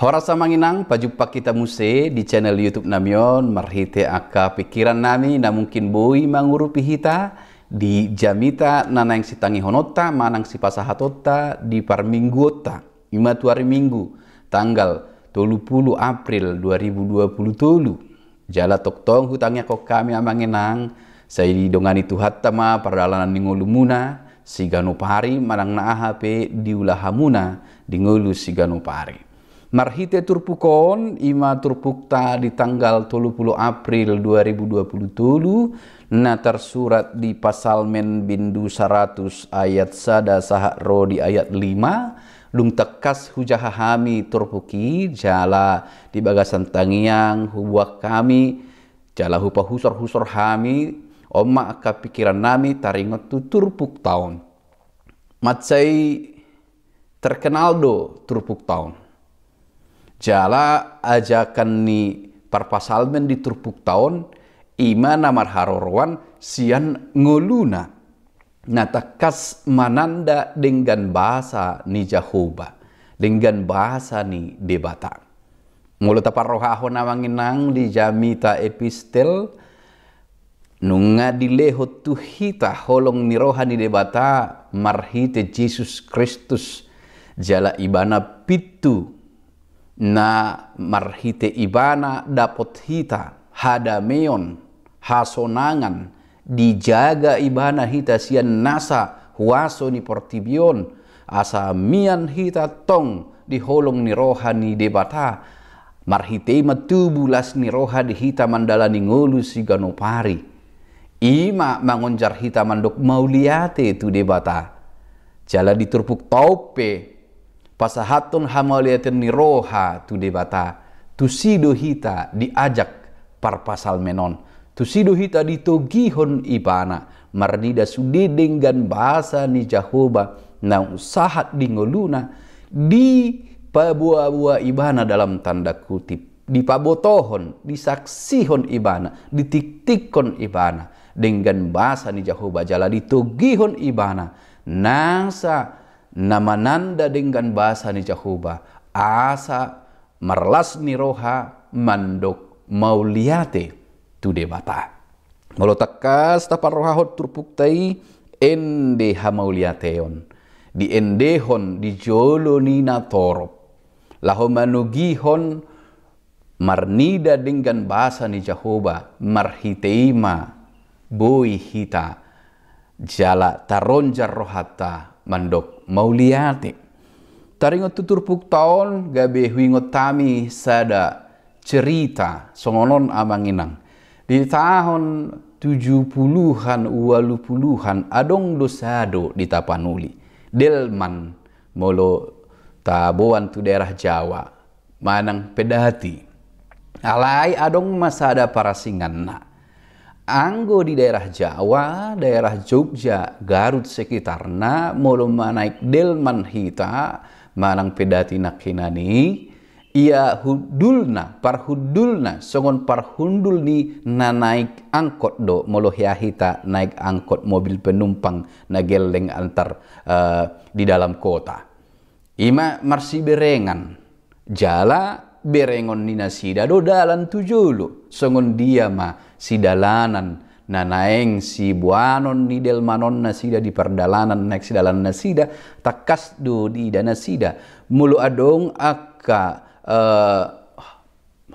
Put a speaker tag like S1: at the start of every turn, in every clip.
S1: Horasa manginang baju kita muse di channel YouTube Namion merhite aka pikiran nami na mungkin boi mangurupi hita di jamita nanang sitangi honota manang si pasahatota di parmingguota ima tuari minggu tanggal 20 April 2020 jala toktong hutangnya kok kami amanginang saya didongani tuhat tama perdalanan ningolumuna si ganupari manang na AHP diulahamuna dingolu sigano pari Marhite Turpukon ima Turpukta di tanggal 20 April 2020 natar surat di pasal men bindu 100 ayat sada sahak ro di ayat 5 lung tekas hujahahami turpuki jala di bagasan tangiang hubuak kami jala hupa husor husor hami oma ka pikiran nami taringot tu turpuk tahun matsai terkenal do turpuk tahun jala ajakan ni parpasalmen di turpuk tahun imana marharorwan sian ngoluna natakas mananda dengan bahasa ni jahuba dengan bahasa ni debata mulut apa aparrohaho nawanginang di jamita epistel nunga dilehot tuhita holong ni rohani debata marhite Jesus Kristus jala ibana pitu na marhite ibana dapat hita hadameon hasonangan dijaga ibana hita sian nasa huaso ni portibion asa mian hita tong diholong ni rohani debata marhite matubulas ni roha di hita mandala ni ngolu si ganopari ima mangonjar hita mandok mauliate tu debata jala diturpuk taupe Pasahatun hamaliatin niroha tu debata. Tusido hita diajak parpasal menon. Tusido hita ditogihon ibana mardida sudi dengan bahasa ni Jahoba. Na usahat ngoluna di pabua-bua ibana dalam tanda kutip. Di pabotohon, disaksihon ibana, ditiktikon ibana. Dengan bahasa ni Jahoba jala ditogihon ibana. Nasa namananda dengan bahasa ni jahuba asa marlas ni roha mandok mauliate tu de bata ngolo takas tapar roha hot turpuktai ende ha mauliateon di endehon di joloni na torop laho manugihon marnida dengan bahasa ni jahuba marhiteima boi hita jala taronjar rohata mandok mauliati taringot puk taon gabe huingot tami sada cerita songonon inang di tahun 70-an walu puluhan adong dosado di Tapanuli delman molo taboan tu daerah Jawa manang pedati alai adong masada parasingan nak. Anggo di daerah Jawa, daerah Jogja, Garut sekitarna, mulu naik delman hita, manang pedati nak ni, ia hudulna, parhudulna, songon parhundul ni na naik angkot do, mulu hita naik angkot mobil penumpang na geleng antar uh, di dalam kota. Ima marsi berengan, jala berengon nina sida do dalan tujuh tujulu, songon dia ma si dalanan na naeng si buanon ni del manon nasida di perdalanan naik si dalan nasida takas do di danasida mulu adong aka uh, eh,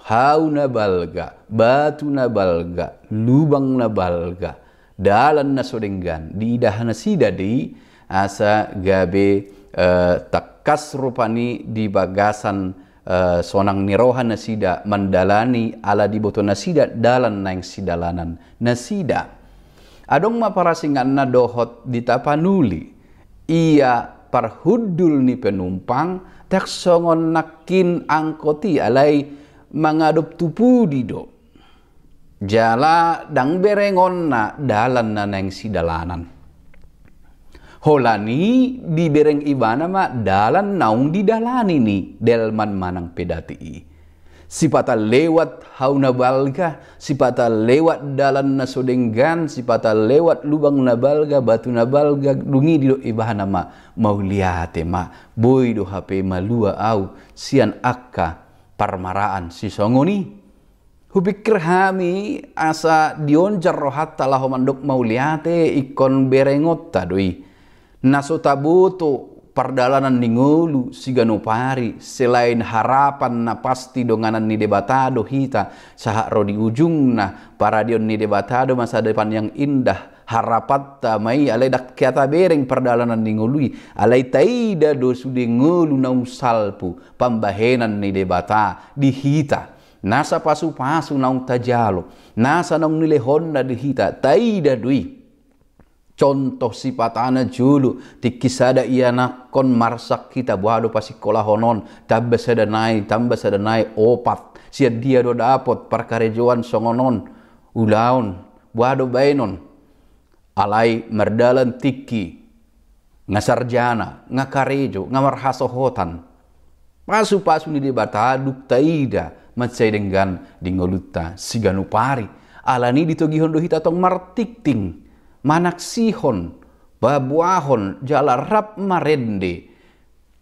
S1: hauna balga batu na balga lubang na balga dalan na sodenggan di dahana sida di asa gabe eh, takas rupani di bagasan uh, eh, sonang niroha nasida mandalani ala diboto nasida dalan neng sidalanan nasida adong maparasingan na dohot ditapanuli ia parhudul ni penumpang tak songon nakin angkoti alai mangadop tupu dido jala dang berengon na dalan na naeng sidalanan Holani di bereng ibana ma dalan naung di dalan ini delman manang pedati i sipata lewat hauna balga sipata lewat dalan nasodenggan sipata lewat lubang nabalga batu nabalga dungi di do ibana ma mauliate ma boy do hp ma lua au sian akka parmaraan si songoni Hupikir kami asa dionjar rohat talahomandok mauliate ikon berengot tadui nasutabuto perdalanan ningolu pari selain harapan na pasti donganan ni debatado hita saha ro di ujung na paradion ni debatado masa depan yang indah harapat tamai alai dak kata bereng perdalanan ngului alai taida dosu ngulu na usalpu pambahenan ni debata dihita nasa pasu pasu naung tajalo nasa naung nilai di hita taida dui contoh sifat ana julu tikisada iya nak kon marsak kita pasti pasi kolahonon tambah naik, tambah naik opat sia dia do dapot perkarejoan songonon ulaun buhado bainon alai merdalan tiki ngasarjana ngakarejo ngamarhasohotan pasu pasu ni dibata duk taida matsai dengan dingolutta siganupari alani ditogihon do hita tong martikting manak sihon, babuahon, jala rap marende,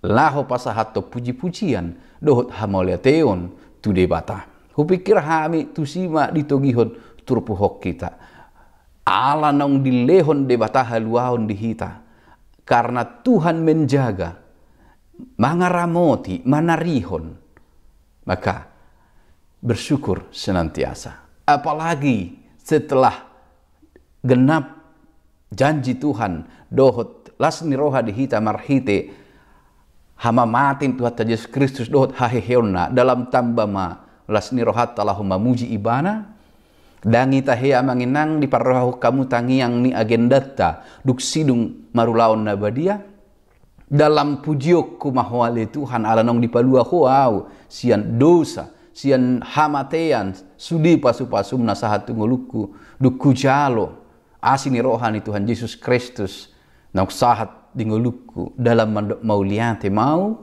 S1: laho pasahat to puji-pujian, dohot hamolia teon, debata. bata. Hupikir hami sima ditogihon turpuhok kita. Ala nong dilehon debata haluahon dihita. Karena Tuhan menjaga, mangaramoti, manarihon. Maka bersyukur senantiasa. Apalagi setelah genap janji Tuhan dohot lasni roha dihita marhite hama matin Tuhan Yesus Kristus dohot haheheona dalam tambama lasni rohat talahumma muji ibana Dangi tahe amanginang di parrohahu kamu tangi tangiang ni agendata duk sidung marulaon nabadia dalam pujiok kumahwale Tuhan ala nong dipalua huau sian dosa sian hamatean sudi pasu pasu nasahat tunguluku duk kujalo asini rohani Tuhan Yesus Kristus nak sahat dingoluku dalam mauliate mau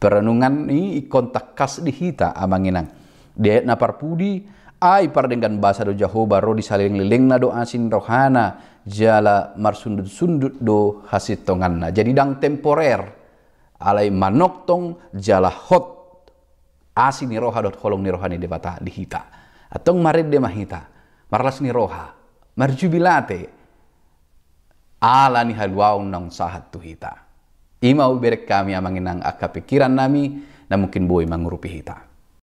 S1: perenungan ini kontak kas dihita hita amanginang dia napar pudi ai pardengan bahasa do Jahoba ro disaling leleng na do asin rohana jala marsundut sundut do hasit tonganna jadi dang temporer alai manok tong jala hot asin ni roha dot holong ni rohani debata dihita atong marid de mahita ni roha marjubilate ala ni halwaun nang sahat tuhita. Ima uberek kami amanginang aka pikiran nami na mungkin boy mangurupi hita.